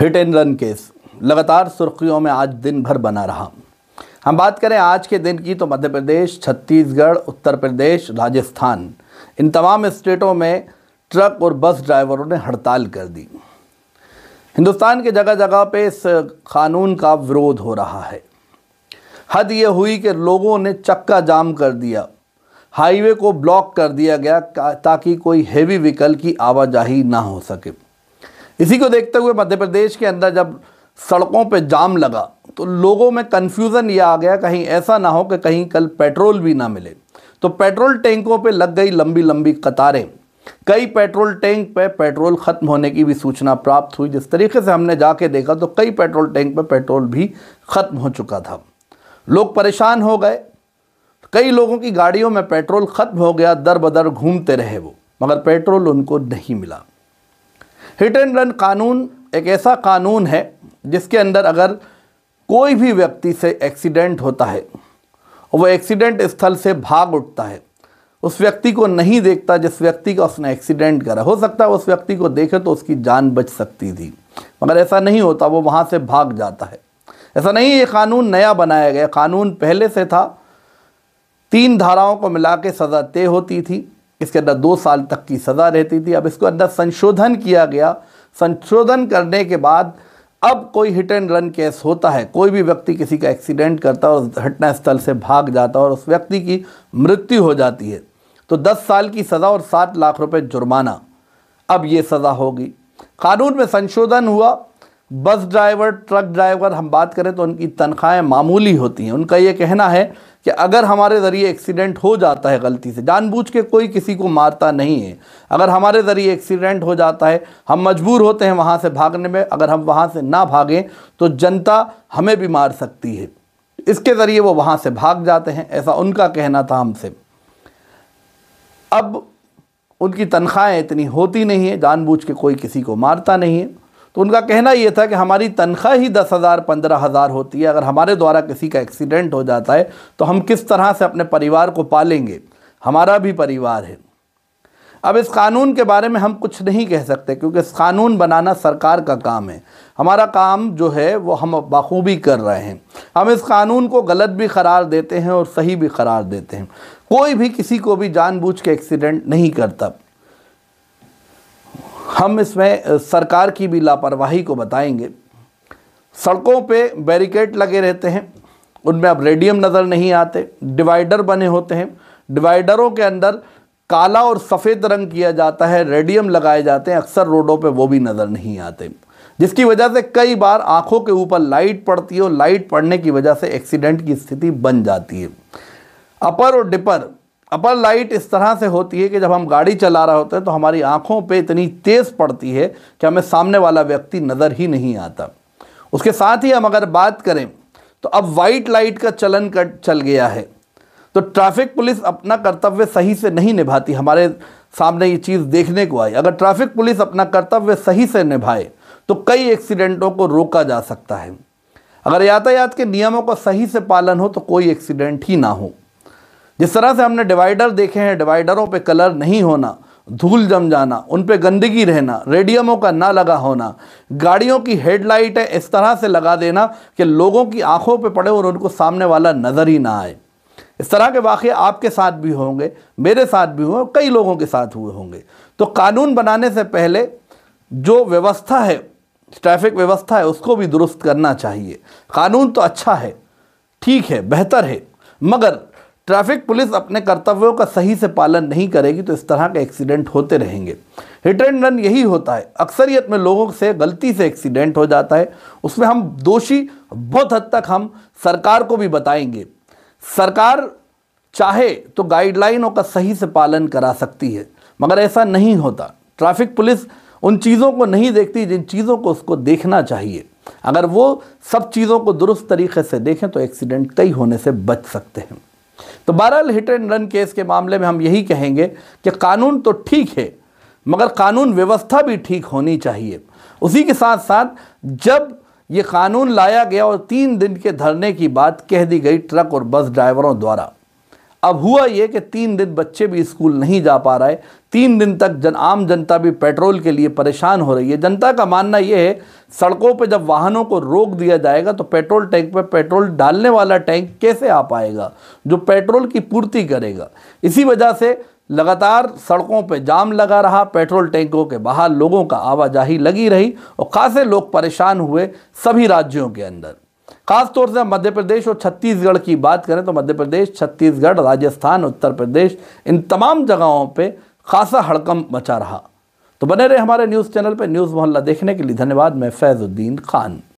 hit and run case लगातार सुर्खियों में आज दिन भर बना रहा हम बात करें आज के दिन की तो मध्य प्रदेश छत्तीसगढ़ उत्तर प्रदेश राजस्थान इन तमाम स्टेटों में ट्रक और बस ड्राइवरों ने हड़ताल कर दी हिंदुस्तान के जगह जगह पे इस कानून का विरोध हो रहा है हद ये हुई कि लोगों ने चक्का जाम कर दिया हाईवे को ब्लॉक कर दिया गया ताकि कोई हेवी व्हीकल की आवाजाही ना हो सके इसी को देखते हुए मध्य प्रदेश के अंदर जब सड़कों पे जाम लगा तो लोगों में कन्फ्यूज़न ये आ गया कहीं ऐसा ना हो कि कहीं कल पेट्रोल भी ना मिले तो पेट्रोल टैंकों पे लग गई लंबी लंबी कतारें कई पेट्रोल टैंक पे पेट्रोल ख़त्म होने की भी सूचना प्राप्त हुई जिस तरीके से हमने जाके देखा तो कई पेट्रोल टैंक पे पेट्रोल भी ख़त्म हो चुका था लोग परेशान हो गए कई लोगों की गाड़ियों में पेट्रोल ख़त्म हो गया दर बदर घूमते रहे वो मगर पेट्रोल उनको नहीं मिला हिट एंड रन कानून एक ऐसा कानून है जिसके अंदर अगर कोई भी व्यक्ति से एक्सीडेंट होता है वह एक्सीडेंट स्थल से भाग उठता है उस व्यक्ति को नहीं देखता जिस व्यक्ति का उसने एक्सीडेंट करा हो सकता है उस व्यक्ति को देखे तो उसकी जान बच सकती थी मगर ऐसा नहीं होता वो वहाँ से भाग जाता है ऐसा नहीं ये कानून नया बनाया गया कानून पहले से था तीन धाराओं को मिला के सज़ा तय होती थी इसके अंदर दो साल तक की सज़ा रहती थी अब इसको अंदर संशोधन किया गया संशोधन करने के बाद अब कोई हिट एंड रन केस होता है कोई भी व्यक्ति किसी का एक्सीडेंट करता है और घटनास्थल से भाग जाता है और उस व्यक्ति की मृत्यु हो जाती है तो 10 साल की सज़ा और सात लाख रुपए जुर्माना अब ये सज़ा होगी कानून में संशोधन हुआ बस ड्राइवर ट्रक ड्राइवर हम बात करें तो उनकी तनख्वाहें मामूली होती हैं उनका ये कहना है कि अगर हमारे ज़रिए एक्सीडेंट हो जाता है गलती से जानबूझ के कोई किसी को मारता नहीं है अगर हमारे ज़रिए एक्सीडेंट हो जाता है हम मजबूर होते हैं वहाँ से भागने में अगर हम वहाँ से ना भागें तो जनता हमें भी मार सकती है इसके ज़रिए वो वहाँ से भाग जाते हैं ऐसा उनका कहना था हमसे अब उनकी तनख्वाहें इतनी होती नहीं है जानबूझ के कोई किसी को मारता नहीं है तो उनका कहना ये था कि हमारी तनख्वाह ही दस हज़ार पंद्रह हज़ार होती है अगर हमारे द्वारा किसी का एक्सीडेंट हो जाता है तो हम किस तरह से अपने परिवार को पालेंगे हमारा भी परिवार है अब इस कानून के बारे में हम कुछ नहीं कह सकते क्योंकि इस कानून बनाना सरकार का काम है हमारा काम जो है वो हम बखूबी कर रहे हैं हम इस कानून को गलत भी करार देते हैं और सही भी करार देते हैं कोई भी किसी को भी जानबूझ के एक्सीडेंट नहीं करता हम इसमें सरकार की भी लापरवाही को बताएंगे सड़कों पे बैरिकेड लगे रहते हैं उनमें अब रेडियम नज़र नहीं आते डिवाइडर बने होते हैं डिवाइडरों के अंदर काला और सफ़ेद रंग किया जाता है रेडियम लगाए जाते हैं अक्सर रोडों पे वो भी नज़र नहीं आते जिसकी वजह से कई बार आंखों के ऊपर लाइट पड़ती है और लाइट पड़ने की वजह से एक्सीडेंट की स्थिति बन जाती है अपर और डिपर अपर लाइट इस तरह से होती है कि जब हम गाड़ी चला रहे होते हैं तो हमारी आँखों पे इतनी तेज़ पड़ती है कि हमें सामने वाला व्यक्ति नज़र ही नहीं आता उसके साथ ही हम अगर बात करें तो अब वाइट लाइट का चलन कर चल गया है तो ट्रैफिक पुलिस अपना कर्तव्य सही से नहीं निभाती हमारे सामने ये चीज़ देखने को आई अगर ट्रैफिक पुलिस अपना कर्तव्य सही से निभाए तो कई एक्सीडेंटों को रोका जा सकता है अगर यातायात के नियमों का सही से पालन हो तो कोई एक्सीडेंट ही ना हो जिस तरह से हमने डिवाइडर देखे हैं डिवाइडरों पे कलर नहीं होना धूल जम जाना उन पे गंदगी रहना रेडियमों का ना लगा होना गाड़ियों की हेडलाइट है इस तरह से लगा देना कि लोगों की आंखों पे पड़े और उनको सामने वाला नज़र ही ना आए इस तरह के वाक़े आपके साथ भी होंगे मेरे साथ भी हुए कई लोगों के साथ हुए होंगे तो कानून बनाने से पहले जो व्यवस्था है ट्रैफिक व्यवस्था है उसको भी दुरुस्त करना चाहिए कानून तो अच्छा है ठीक है बेहतर है मगर ट्रैफिक पुलिस अपने कर्तव्यों का सही से पालन नहीं करेगी तो इस तरह के एक्सीडेंट होते रहेंगे हिट एंड रन यही होता है अक्सरियत में लोगों से गलती से एक्सीडेंट हो जाता है उसमें हम दोषी बहुत हद तक हम सरकार को भी बताएंगे सरकार चाहे तो गाइडलाइनों का सही से पालन करा सकती है मगर ऐसा नहीं होता ट्रैफिक पुलिस उन चीज़ों को नहीं देखती जिन चीज़ों को उसको देखना चाहिए अगर वो सब चीज़ों को दुरुस्त तरीके से देखें तो एक्सीडेंट कई होने से बच सकते हैं तो बहरहाल हिट एंड रन केस के मामले में हम यही कहेंगे कि कानून तो ठीक है मगर कानून व्यवस्था भी ठीक होनी चाहिए उसी के साथ साथ जब ये कानून लाया गया और तीन दिन के धरने की बात कह दी गई ट्रक और बस ड्राइवरों द्वारा अब हुआ ये कि तीन दिन बच्चे भी स्कूल नहीं जा पा रहे तीन दिन तक जन आम जनता भी पेट्रोल के लिए परेशान हो रही है जनता का मानना यह है सड़कों पर जब वाहनों को रोक दिया जाएगा तो पेट्रोल टैंक पर पे पेट्रोल डालने वाला टैंक कैसे आ पाएगा जो पेट्रोल की पूर्ति करेगा इसी वजह से लगातार सड़कों पर जाम लगा रहा पेट्रोल टैंकों के बाहर लोगों का आवाजाही लगी रही और खासे लोग परेशान हुए सभी राज्यों के अंदर खासतौर से मध्य प्रदेश और छत्तीसगढ़ की बात करें तो मध्य प्रदेश छत्तीसगढ़ राजस्थान उत्तर प्रदेश इन तमाम जगहों पे खासा हड़कम मचा रहा तो बने रहे हमारे न्यूज़ चैनल पर न्यूज़ मोहल्ला देखने के लिए धन्यवाद मैं फैज़ुद्दीन खान